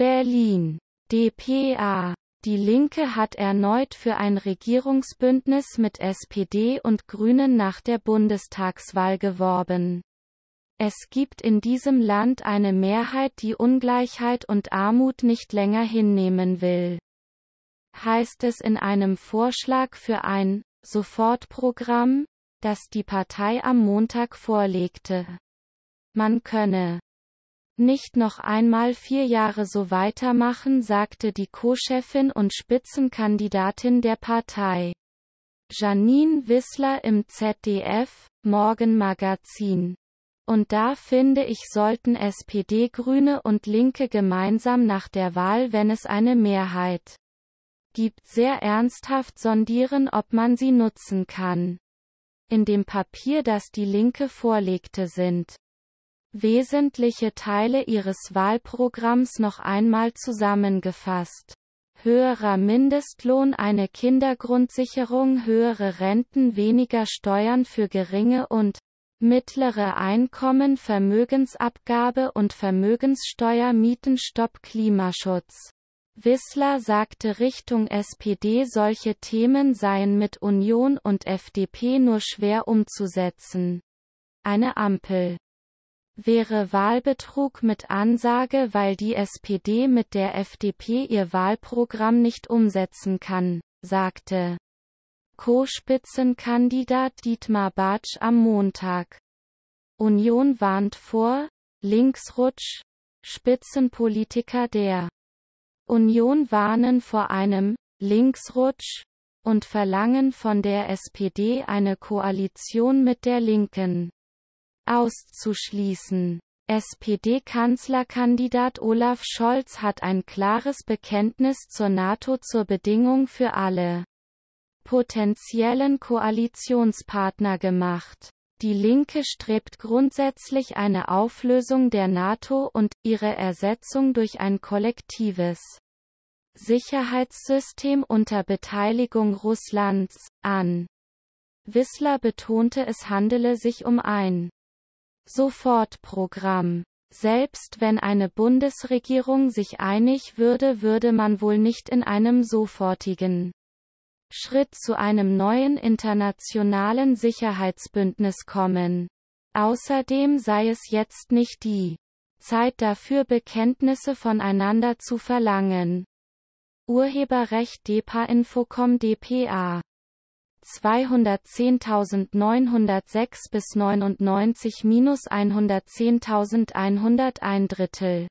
Berlin. DPA. Die Linke hat erneut für ein Regierungsbündnis mit SPD und Grünen nach der Bundestagswahl geworben. Es gibt in diesem Land eine Mehrheit, die Ungleichheit und Armut nicht länger hinnehmen will. Heißt es in einem Vorschlag für ein Sofortprogramm, das die Partei am Montag vorlegte. Man könne nicht noch einmal vier Jahre so weitermachen, sagte die Co-Chefin und Spitzenkandidatin der Partei. Janine Wissler im ZDF, Morgenmagazin. Und da finde ich sollten SPD Grüne und Linke gemeinsam nach der Wahl, wenn es eine Mehrheit gibt, sehr ernsthaft sondieren, ob man sie nutzen kann. In dem Papier, das die Linke vorlegte, sind wesentliche Teile ihres Wahlprogramms noch einmal zusammengefasst. Höherer Mindestlohn, eine Kindergrundsicherung, höhere Renten, weniger Steuern für geringe und mittlere Einkommen, Vermögensabgabe und Vermögenssteuer, Mietenstopp, Klimaschutz. Wissler sagte Richtung SPD solche Themen seien mit Union und FDP nur schwer umzusetzen. Eine Ampel wäre Wahlbetrug mit Ansage, weil die SPD mit der FDP ihr Wahlprogramm nicht umsetzen kann, sagte Co-Spitzenkandidat Dietmar Bartsch am Montag. Union warnt vor Linksrutsch, Spitzenpolitiker der Union warnen vor einem Linksrutsch und verlangen von der SPD eine Koalition mit der Linken auszuschließen. SPD-Kanzlerkandidat Olaf Scholz hat ein klares Bekenntnis zur NATO zur Bedingung für alle potenziellen Koalitionspartner gemacht. Die Linke strebt grundsätzlich eine Auflösung der NATO und ihre Ersetzung durch ein kollektives Sicherheitssystem unter Beteiligung Russlands an. Wissler betonte, es handele sich um ein Sofortprogramm. Selbst wenn eine Bundesregierung sich einig würde, würde man wohl nicht in einem sofortigen Schritt zu einem neuen internationalen Sicherheitsbündnis kommen. Außerdem sei es jetzt nicht die Zeit dafür, Bekenntnisse voneinander zu verlangen. Urheberrecht DEPA Infocom DPA 210.906 bis 99 minus 110.101 Drittel